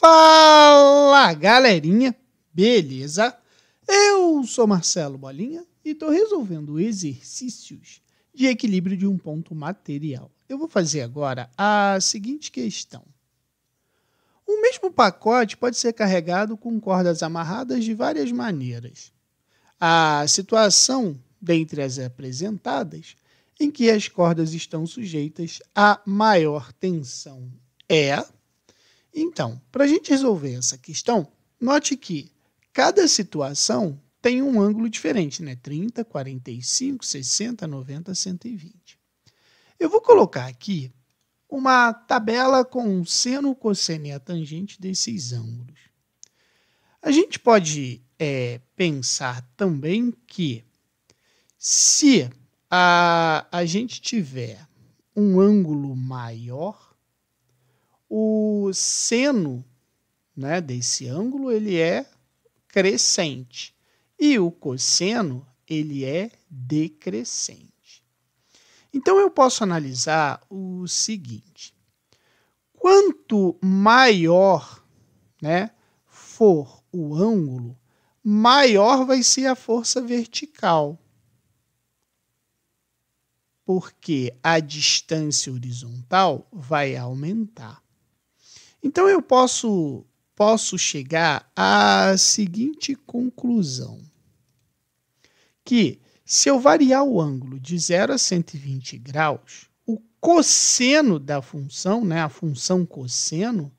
Fala galerinha, beleza? Eu sou Marcelo Bolinha e estou resolvendo exercícios de equilíbrio de um ponto material. Eu vou fazer agora a seguinte questão. O mesmo pacote pode ser carregado com cordas amarradas de várias maneiras. A situação, dentre as apresentadas, em que as cordas estão sujeitas à maior tensão é então, para a gente resolver essa questão, note que cada situação tem um ângulo diferente, né? 30, 45, 60, 90, 120. Eu vou colocar aqui uma tabela com seno, cosseno e a tangente desses ângulos. A gente pode é, pensar também que se a, a gente tiver um ângulo maior, o seno né, desse ângulo ele é crescente e o cosseno ele é decrescente. Então eu posso analisar o seguinte: quanto maior, né, for o ângulo, maior vai ser a força vertical. Porque a distância horizontal vai aumentar. Então eu posso posso chegar à seguinte conclusão: que se eu variar o ângulo de 0 a 120 graus, o cosseno da função, né, a função cosseno,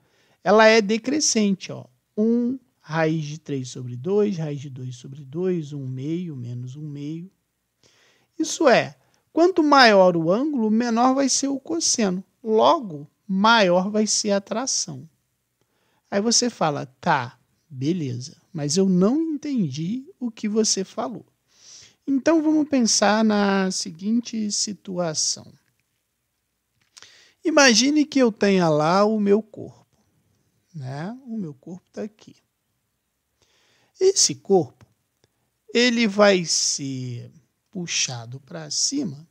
ela é decrescente, ó. 1 raiz de 3 sobre 2, raiz de 2 sobre 2, 1 meio, menos 1 meio. Isso é, quanto maior o ângulo, menor vai ser o cosseno. Logo, maior vai ser a atração. Aí você fala, tá, beleza, mas eu não entendi o que você falou. Então vamos pensar na seguinte situação. Imagine que eu tenha lá o meu corpo, né? O meu corpo está aqui. Esse corpo, ele vai ser puxado para cima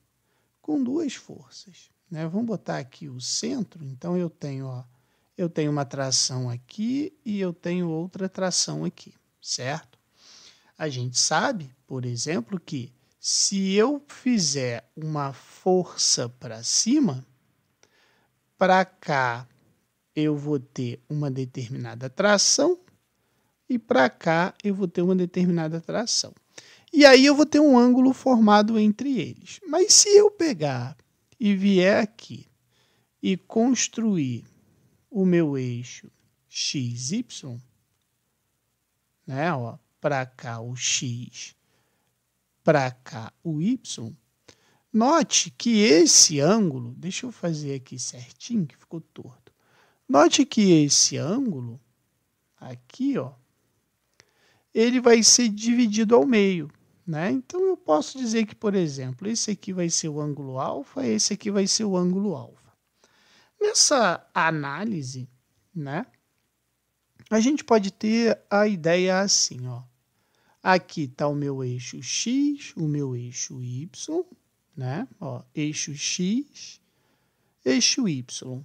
com duas forças. Né? Vamos botar aqui o centro, então eu tenho, ó, eu tenho uma tração aqui e eu tenho outra tração aqui, certo? A gente sabe, por exemplo, que se eu fizer uma força para cima, para cá eu vou ter uma determinada tração e para cá eu vou ter uma determinada tração. E aí eu vou ter um ângulo formado entre eles. Mas se eu pegar e vier aqui e construir o meu eixo XY, né, ó, para cá o X, para cá o Y, note que esse ângulo, deixa eu fazer aqui certinho que ficou torto. Note que esse ângulo aqui, ó, ele vai ser dividido ao meio. Né? Então eu posso dizer que, por exemplo, esse aqui vai ser o ângulo alfa, esse aqui vai ser o ângulo alfa. Nessa análise, né, a gente pode ter a ideia assim, ó. Aqui está o meu eixo x, o meu eixo y, né? Ó, eixo x, eixo y.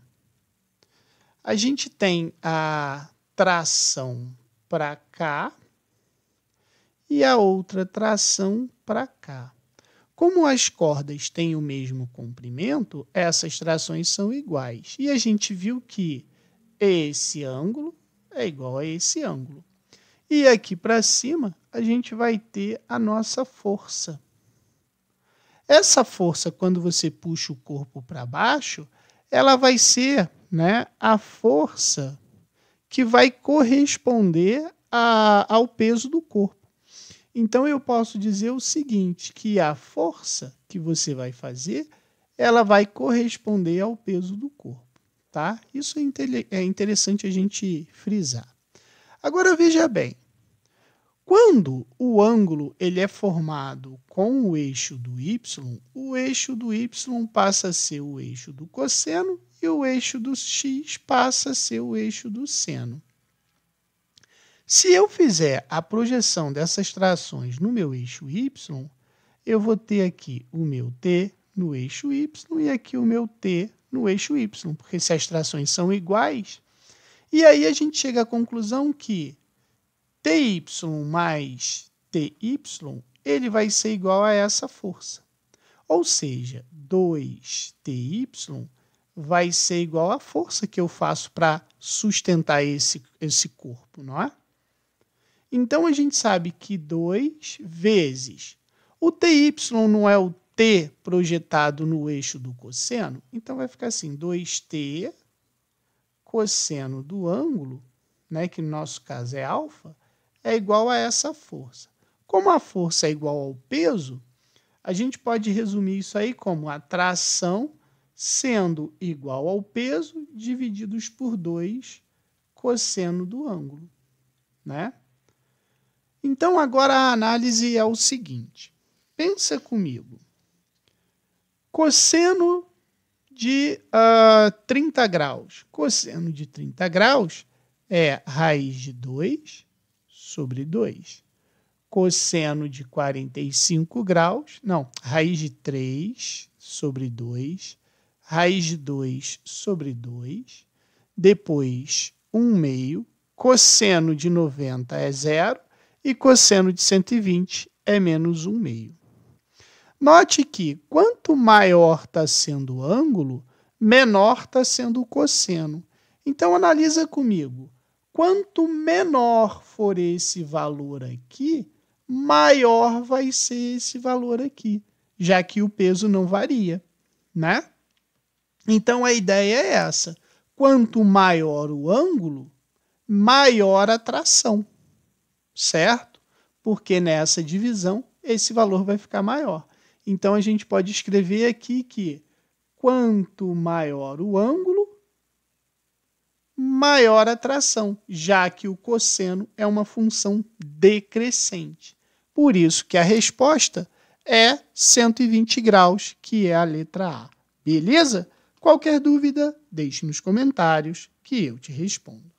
A gente tem a tração para cá, e a outra tração para cá. Como as cordas têm o mesmo comprimento, essas trações são iguais. E a gente viu que esse ângulo é igual a esse ângulo. E aqui para cima, a gente vai ter a nossa força. Essa força, quando você puxa o corpo para baixo, ela vai ser né, a força que vai corresponder a, ao peso do corpo. Então eu posso dizer o seguinte, que a força que você vai fazer, ela vai corresponder ao peso do corpo, tá? Isso é, é interessante a gente frisar. Agora veja bem, quando o ângulo ele é formado com o eixo do y, o eixo do y passa a ser o eixo do cosseno e o eixo do x passa a ser o eixo do seno. Se eu fizer a projeção dessas trações no meu eixo Y, eu vou ter aqui o meu T no eixo Y e aqui o meu T no eixo Y, porque se as trações são iguais, e aí a gente chega à conclusão que TY mais TY ele vai ser igual a essa força. Ou seja, 2TY vai ser igual à força que eu faço para sustentar esse, esse corpo, não é? Então a gente sabe que 2 vezes o TY não é o T projetado no eixo do cosseno, então vai ficar assim: 2T cosseno do ângulo, né, que no nosso caso é alfa, é igual a essa força. Como a força é igual ao peso, a gente pode resumir isso aí como a tração sendo igual ao peso divididos por 2 cosseno do ângulo, né? Então, agora a análise é o seguinte: pensa comigo. Cosseno de uh, ah, 30 graus. Cosseno de 30 graus é raiz de 2 sobre 2. Cosseno de 45 graus, não, raiz de 3 sobre 2, raiz de 2 sobre 2, depois 1 meio, cosseno de 90 é zero, e cosseno de 120 é menos 1 meio. Note que quanto maior está sendo o ângulo, menor está sendo o cosseno. Então analisa comigo. Quanto menor for esse valor aqui, maior vai ser esse valor aqui, já que o peso não varia, né? Então a ideia é essa: quanto maior o ângulo, maior a tração certo? Porque nessa divisão esse valor vai ficar maior. Então a gente pode escrever aqui que quanto maior o ângulo, maior a tração, já que o cosseno é uma função decrescente. Por isso que a resposta é 120 graus, que é a letra A. Beleza? Qualquer dúvida, deixe nos comentários que eu te respondo.